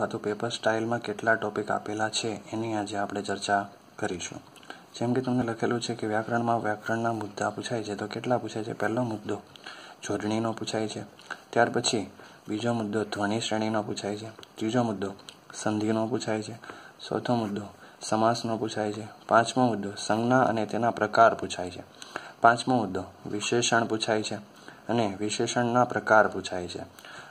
અથવા તો પેપર સ્ટાઇલમાં કેટલા ટોપિક આપેલા છે એની આજે આપણે ચર્ચા કરીશું જેમ કે તમને લખેલું છે કે વ્યાકરણમાં વ્યાકરણના મુદ્દા પૂછાય છે તો કેટલા પૂછાય છે પહેલો મુદ્દો જોડણીનો પૂછાય છે ત્યાર પછી બીજો મુદ્દો ધ્વનિ શ્રેણીનો પૂછાય છે ત્રીજો મુદ્દો સંધિનો પૂછાય છે ચોથો મુદ્દો સમાસનો પૂછાય છે પાંચમો મુદ્દો સંજ્ઞા અને તેના પ્રકાર પૂછાય છે પાંચમો મુદ્દો વિશેષણ પૂછાય છે અને વિશેષણના પ્રકાર પૂછાય છે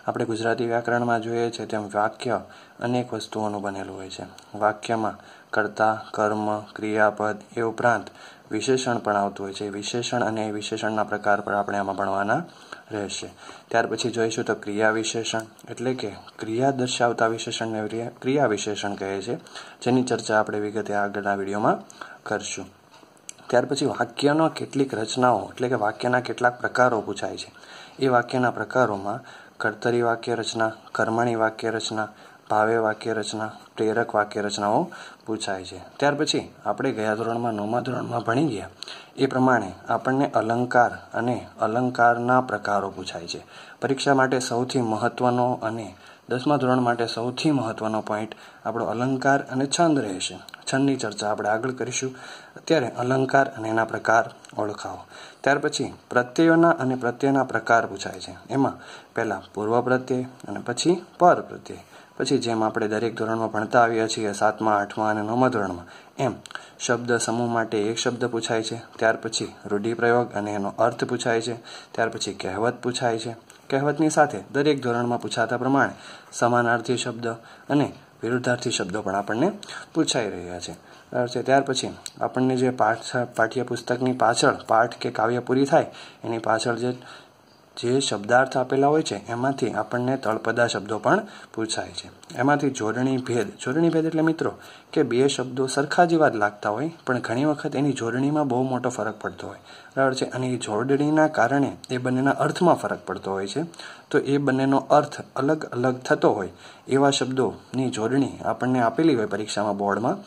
આપણે ગુજરાતી વ્યાકરણમાં જોઈએ છે તેમ વાક્ય અનેક વસ્તુઓનું બનેલું હોય છે વાક્યમાં કર્તા કર્મ ક્રિયાપદ એ ઉપરાંત વિશેષણ પણ આવતું હોય છે વિશેષણ અને વિશેષણના પ્રકાર પર આપણે આમાં ભણવાના રહેશે ત્યાર પછી જોઈશું તો ક્રિયા વિશેષણ એટલે કે ક્રિયા દર્શાવતા વિશેષણને ક્રિયા વિશેષણ કહે છે જેની ચર્ચા આપણે વિગતે આગળના વિડીયોમાં કરશું ત્યાર પછી વાક્યનો કેટલીક રચનાઓ એટલે કે વાક્યના કેટલાક પ્રકારો પૂછાય છે એ વાક્યના પ્રકારોમાં કર્તરી વાક્ય રચના કર્મણી વાક્ય રચના ભાવે વાક્ય રચના પ્રેરક વાક્ય રચનાઓ પૂછાય છે ત્યાર પછી આપણે ગયા ધોરણમાં નવમા ધોરણમાં ભણી ગયા એ પ્રમાણે આપણને અલંકાર અને અલંકારના પ્રકારો પૂછાય છે પરીક્ષા માટે સૌથી મહત્વનો અને દસમા ધોરણ માટે સૌથી મહત્ત્વનો પોઈન્ટ આપણો અલંકાર અને છંદ રહેશે છંદની ચર્ચા આપણે આગળ કરીશું અત્યારે અલંકાર અને એના પ્રકાર ઓળખાવો ત્યાર પછી પ્રત્યયોના અને પ્રત્યયના પ્રકાર પૂછાય છે એમાં પહેલાં પૂર્વ પ્રત્યય અને પછી પર પ્રત્યય પછી જેમ આપણે દરેક ધોરણમાં ભણતા આવીએ છીએ સાતમા આઠમા અને નવમા ધોરણમાં એમ શબ્દ સમૂહ માટે એક શબ્દ પૂછાય છે ત્યાર પછી રૂઢિપ્રયોગ અને એનો અર્થ પૂછાય છે ત્યાર પછી કહેવત પૂછાય છે કહેવતની સાથે દરેક ધોરણમાં પૂછાતા પ્રમાણે સમાનાર્થી શબ્દ અને વિરુદ્ધાર્થી શબ્દો પણ આપણને પૂછાઈ રહ્યા છે ત્યાર પછી આપણને જે પાઠ પાઠ્યપુસ્તકની પાછળ પાઠ કે કાવ્ય પૂરી થાય એની પાછળ જે જે શબ્દાર્થ આપેલા હોય છે એમાંથી આપણને તળપદા શબ્દો પણ પૂછાય છે એમાંથી જોડણી ભેદ જોડણી ભેદ એટલે મિત્રો કે બે શબ્દો સરખા જેવા જ લાગતા હોય પણ ઘણી વખત એની જોડણીમાં બહુ મોટો ફરક પડતો હોય બરાબર છે અને એ જોડણીના કારણે એ બંનેના અર્થમાં ફરક પડતો હોય છે તો એ બંનેનો અર્થ અલગ અલગ થતો હોય એવા શબ્દોની જોડણી આપણને આપેલી હોય પરીક્ષામાં બોર્ડમાં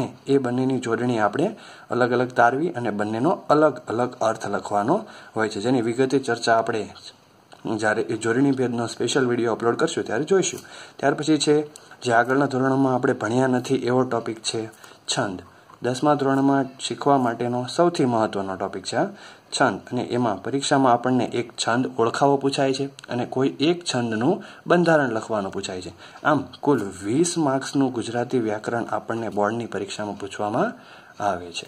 ને એ બંનેની જોડણી આપણે અલગ અલગ તારવી અને બંનેનો અલગ અલગ અર્થ લખવાનો હોય છે જેની વિગતે ચર્ચા આપણે જ્યારે એ જોડણી ભેદનો સ્પેશિયલ વિડીયો અપલોડ કરશું ત્યારે જોઈશું ત્યાર પછી છે જે આગળના ધોરણોમાં આપણે ભણ્યા નથી એવો ટોપિક છે છંદ દસમા ધોરણમાં શીખવા માટેનો સૌથી મહત્વનો ટોપિક છે છંદ અને એમાં પરીક્ષામાં આપણને એક છંદ ઓળખાવો પૂછાય છે અને કોઈ એક છંદનું બંધારણ લખવાનું પૂછાય છે આમ કુલ વીસ માર્ક્સનું ગુજરાતી વ્યાકરણ આપણને બોર્ડની પરીક્ષામાં પૂછવામાં આવે છે